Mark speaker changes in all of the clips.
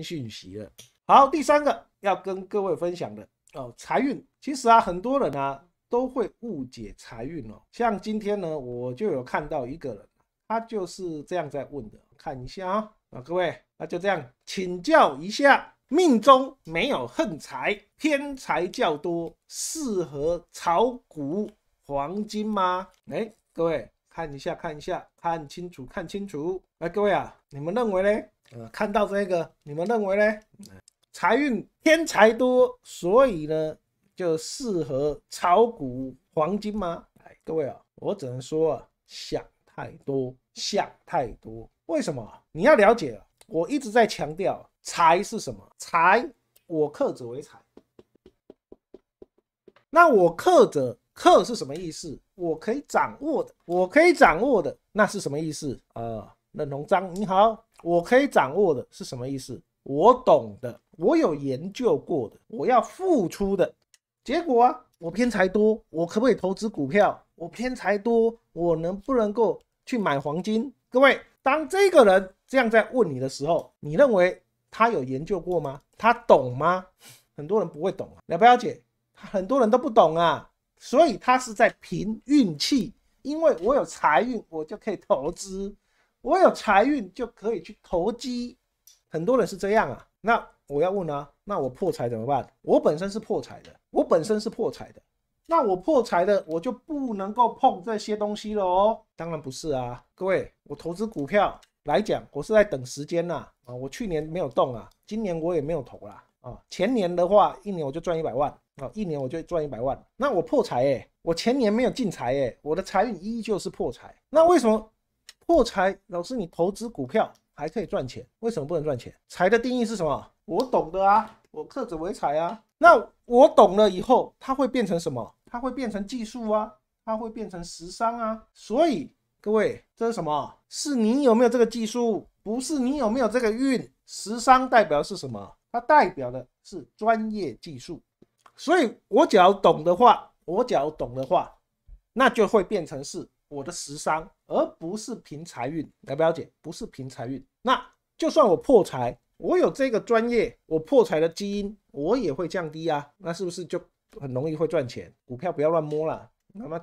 Speaker 1: 讯息了。好，第三个要跟各位分享的哦，财运。其实啊，很多人呢都会误解财运哦。像今天呢，我就有看到一个人，他就是这样在问的，看一下啊啊，各位，那就这样请教一下，命中没有横财，偏财较多，适合炒股、黄金吗？哎，各位。看一下，看一下，看清楚，看清楚。来，各位啊，你们认为呢？呃，看到这个，你们认为呢？财运天财多，所以呢就适合炒股、黄金吗？哎，各位啊，我只能说啊，想太多，想太多。为什么？你要了解，我一直在强调，财是什么？财，我克者为财。那我克者，克是什么意思？我可以掌握的，我可以掌握的，那是什么意思啊？那农章你好，我可以掌握的是什么意思？我懂的，我有研究过的，我要付出的结果啊。我偏财多，我可不可以投资股票？我偏财多，我能不能够去买黄金？各位，当这个人这样在问你的时候，你认为他有研究过吗？他懂吗？很多人不会懂啊。不了解？很多人都不懂啊。所以他是在凭运气，因为我有财运，我就可以投资；我有财运就可以去投机。很多人是这样啊。那我要问啊，那我破财怎么办？我本身是破财的，我本身是破财的。那我破财的，我就不能够碰这些东西了哦。当然不是啊，各位，我投资股票来讲，我是在等时间呐。啊，我去年没有动啊，今年我也没有投啦。啊，前年的话，一年我就赚一百万啊，一年我就赚一百万，那我破财哎，我前年没有进财哎，我的财运依旧是破财。那为什么破财？老师，你投资股票还可以赚钱，为什么不能赚钱？财的定义是什么？我懂的啊，我克子为财啊。那我懂了以后，它会变成什么？它会变成技术啊，它会变成时商啊。所以各位，这是什么？是你有没有这个技术，不是你有没有这个运。时商代表是什么？它代表的是专业技术，所以我只要懂的话，我只要懂的话，那就会变成是我的时商，而不是凭财运。了不了解？不是凭财运。那就算我破财，我有这个专业，我破财的基因，我也会降低啊。那是不是就很容易会赚钱？股票不要乱摸了。那么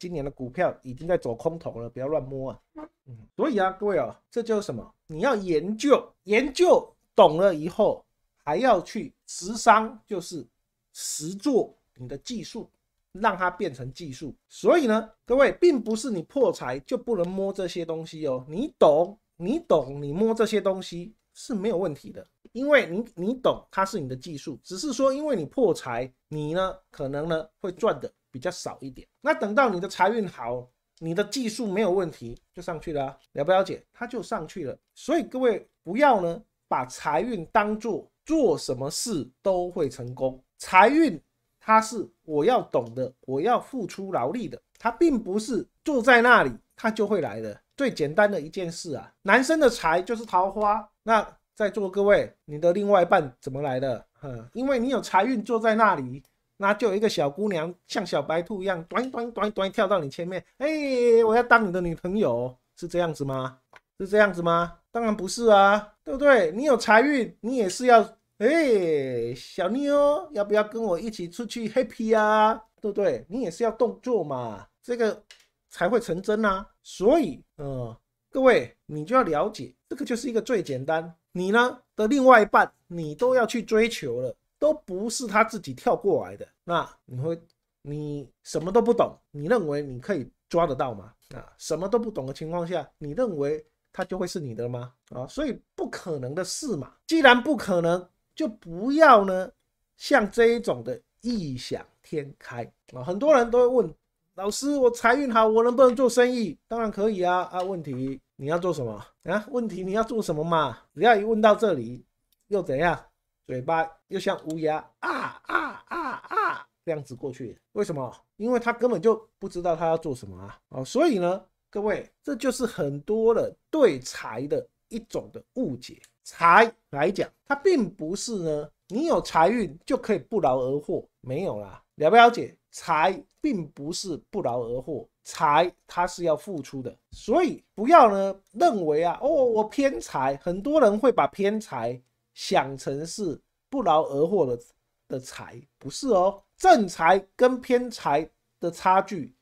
Speaker 1: 今年的股票已经在走空头了，不要乱摸啊。嗯所以啊，各位啊，这是什么？你要研究研究，懂了以后。还要去实商，就是实做你的技术，让它变成技术。所以呢，各位，并不是你破财就不能摸这些东西哦。你懂，你懂，你摸这些东西是没有问题的，因为你你懂它是你的技术，只是说因为你破财，你呢可能呢会赚的比较少一点。那等到你的财运好，你的技术没有问题就上去了，了不了解它就上去了。所以各位不要呢把财运当做做什么事都会成功，财运它是我要懂的，我要付出劳力的，它并不是坐在那里它就会来的。最简单的一件事啊，男生的财就是桃花。那在座各位，你的另外一半怎么来的？嗯，因为你有财运坐在那里，那就有一个小姑娘像小白兔一样，短短短短跳到你前面，哎，我要当你的女朋友，是这样子吗？是这样子吗？当然不是啊，对不对？你有财运，你也是要。哎，小妞，要不要跟我一起出去 happy 呀？对不对？你也是要动作嘛，这个才会成真啊。所以，嗯，各位，你就要了解，这个就是一个最简单，你呢的另外一半，你都要去追求了，都不是他自己跳过来的。那你会，你什么都不懂，你认为你可以抓得到吗？啊，什么都不懂的情况下，你认为他就会是你的吗？啊，所以不可能的事嘛，既然不可能。就不要呢，像这一种的异想天开啊！很多人都会问老师：“我财运好，我能不能做生意？”当然可以啊！啊，问题你要做什么啊？问题你要做什么嘛？只要一问到这里，又怎样？嘴巴又像乌鸦啊啊啊啊！这样子过去，为什么？因为他根本就不知道他要做什么啊！哦，所以呢，各位，这就是很多的对财的。一种的误解，财来讲，它并不是呢，你有财运就可以不劳而获，没有啦，了不了解？财并不是不劳而获，财它是要付出的，所以不要呢认为啊，哦，我偏财，很多人会把偏财想成是不劳而获的的财，不是哦，正财跟偏财的差距，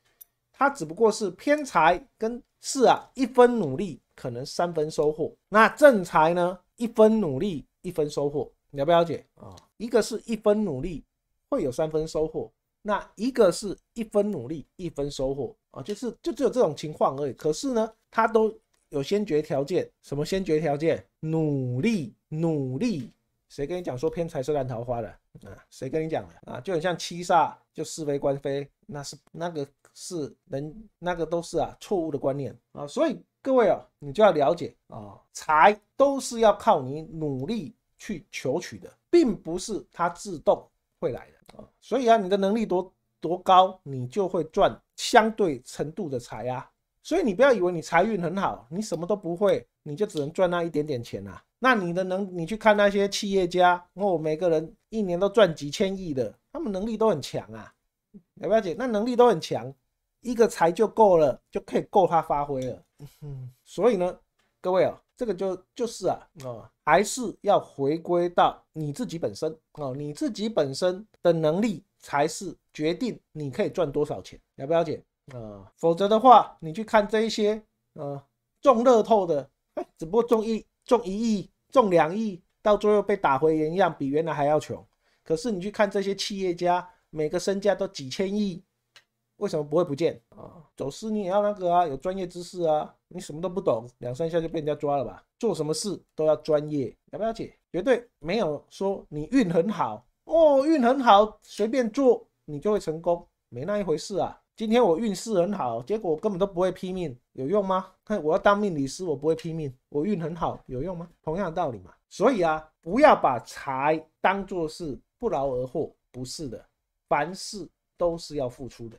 Speaker 1: 它只不过是偏财跟是啊，一分努力。可能三分收获，那正财呢？一分努力一分收获，了不了解啊？一个是一分努力会有三分收获，那一个是一分努力一分收获啊，就是就只有这种情况而已。可是呢，它都有先决条件，什么先决条件？努力，努力。谁跟你讲说偏财是烂桃花的啊？谁跟你讲的啊？就很像七煞就是非官非，那是那个是人那个都是啊错误的观念啊，所以。各位啊，你就要了解啊，财都是要靠你努力去求取的，并不是它自动会来的啊。所以啊，你的能力多多高，你就会赚相对程度的财啊。所以你不要以为你财运很好，你什么都不会，你就只能赚那一点点钱啊。那你的能，你去看那些企业家，哦，每个人一年都赚几千亿的，他们能力都很强啊。了解？那能力都很强，一个财就够了，就可以够他发挥了。嗯，所以呢，各位啊，这个就就是啊，啊，还是要回归到你自己本身哦，你自己本身的能力才是决定你可以赚多少钱，了不了解啊？否则的话，你去看这一些啊，中乐透的，哎，只不过中一中一亿、中两亿，到最后被打回原样，比原来还要穷。可是你去看这些企业家，每个身价都几千亿。为什么不会不见啊？走私你也要那个啊，有专业知识啊，你什么都不懂，两三下就被人家抓了吧？做什么事都要专业，要不要解？绝对没有说你运很好哦，运很好随便做你就会成功，没那一回事啊！今天我运势很好，结果根本都不会拼命，有用吗？看我要当命理师，我不会拼命，我运很好有用吗？同样的道理嘛。所以啊，不要把财当做是不劳而获，不是的，凡事都是要付出的。